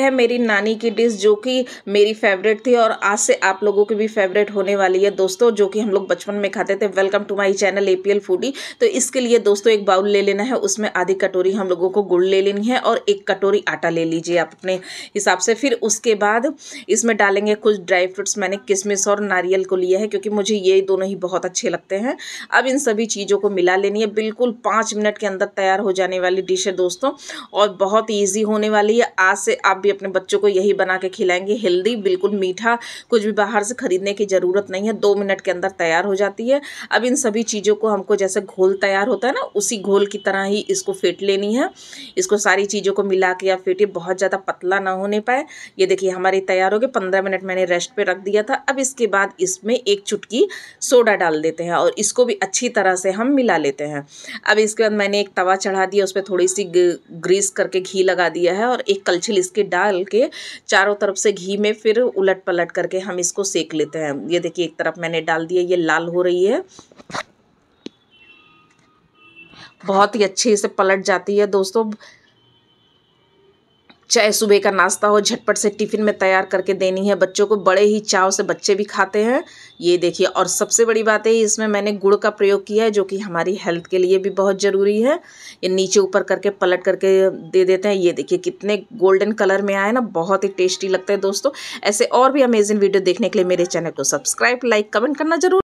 है मेरी नानी की डिश जो कि मेरी फेवरेट थी और आज से आप लोगों की भी फेवरेट होने वाली है दोस्तों जो कि हम लोग बचपन में खाते थे welcome to my channel APL foodie तो इसके लिए दोस्तों एक बाउल ले लेना है उसमें आधी कटोरी हम लोगों को गुड़ ले लेनी है और एक कटोरी आटा ले लीजिए आप अपने हिसाब से फिर उसके बाद इसमें डालेंगे कुछ ड्राई फ्रूट्स मैंने किशमिश और नारियल को लिया है क्योंकि मुझे ये दोनों ही बहुत अच्छे लगते हैं अब इन सभी चीज़ों को मिला लेनी है बिल्कुल पाँच मिनट के अंदर तैयार हो जाने वाली डिश है दोस्तों और बहुत ईजी होने वाली है आज से आप भी अपने बच्चों को यही बना के खिलाएंगे हेल्दी बिल्कुल मीठा कुछ भी बाहर से ख़रीदने की ज़रूरत नहीं है दो मिनट के अंदर तैयार हो जाती है अब इन सभी चीज़ों को हमको जैसे घोल तैयार होता है ना उसी घोल की तरह ही इसको फेंट लेनी है इसको सारी चीज़ों को मिला के या फेंटिए बहुत ज़्यादा पतला ना होने पाए ये देखिए हमारे तैयार हो गए पंद्रह मिनट मैंने रेस्ट पर रख दिया था अब इसके बाद इसमें एक चुटकी सोडा डाल देते हैं और इसको भी अच्छी तरह से हम मिला लेते हैं अब इसके बाद मैंने एक तवा चढ़ा दिया उस पर थोड़ी सी ग्रीस करके घी लगा दिया है और एक कलछिल इसके डाल के चारों तरफ से घी में फिर उलट पलट करके हम इसको सेक लेते हैं ये देखिए एक तरफ मैंने डाल दिया ये लाल हो रही है बहुत ही अच्छे से पलट जाती है दोस्तों चाहे सुबह का नाश्ता हो झटपट से टिफ़िन में तैयार करके देनी है बच्चों को बड़े ही चाव से बच्चे भी खाते हैं ये देखिए और सबसे बड़ी बात है इसमें मैंने गुड़ का प्रयोग किया है जो कि हमारी हेल्थ के लिए भी बहुत ज़रूरी है ये नीचे ऊपर करके पलट करके दे देते हैं ये देखिए कितने गोल्डन कलर में आए ना बहुत ही टेस्टी लगता है दोस्तों ऐसे और भी अमेजिंग वीडियो देखने के लिए मेरे चैनल को सब्सक्राइब लाइक कमेंट करना जरूर